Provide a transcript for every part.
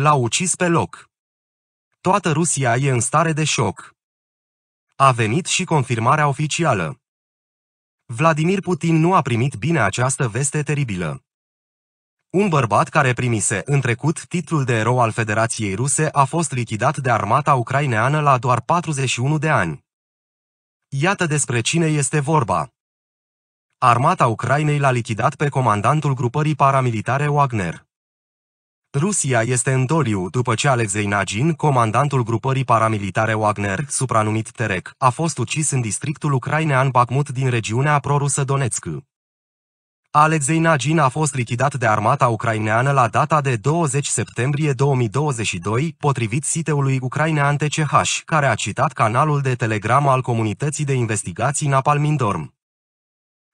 L-a ucis pe loc. Toată Rusia e în stare de șoc. A venit și confirmarea oficială. Vladimir Putin nu a primit bine această veste teribilă. Un bărbat care primise în trecut titlul de erou al Federației Ruse a fost lichidat de armata ucraineană la doar 41 de ani. Iată despre cine este vorba. Armata Ucrainei l-a lichidat pe comandantul grupării paramilitare Wagner. Rusia este în doliu după ce Alexei Nagin, comandantul grupării paramilitare Wagner, supranumit Terek, a fost ucis în districtul ucrainean Bakhmut din regiunea prorusă Donetsk. Alexei Nagin a fost lichidat de armata ucraineană la data de 20 septembrie 2022, potrivit siteului ucrainean TCH, care a citat canalul de telegram al comunității de investigații Napalmindorm.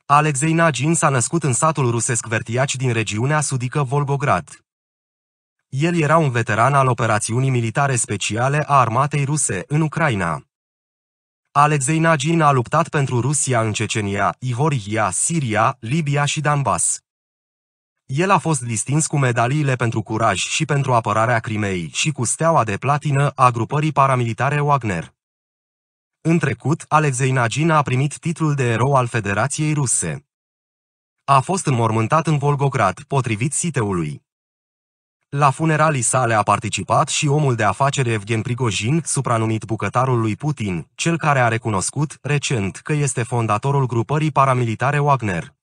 Alexei Nagin s-a născut în satul rusesc Vertiaci din regiunea sudică Volgograd. El era un veteran al operațiunii militare speciale a armatei ruse în Ucraina. Alexei Nagin a luptat pentru Rusia în Cecenia, Ihoria, Siria, Libia și Dambas. El a fost distins cu medaliile pentru curaj și pentru apărarea Crimei și cu steaua de platină a grupării paramilitare Wagner. În trecut, Alexei Nagin a primit titlul de erou al Federației Ruse. A fost înmormântat în Volgograd, potrivit siteului. La funeralii sale a participat și omul de afaceri Evgen Prigojin, supranumit bucătarul lui Putin, cel care a recunoscut, recent, că este fondatorul grupării paramilitare Wagner.